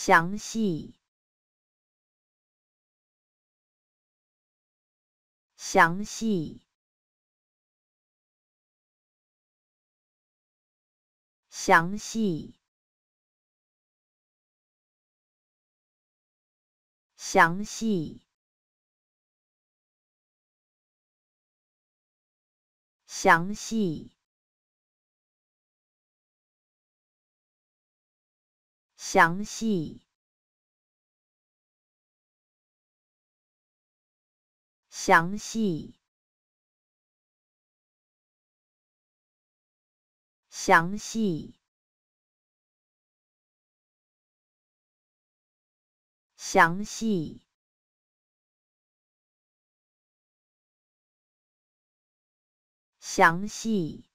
详细，详细，详细，详细，详细。详细，详细，详细，详细，详细。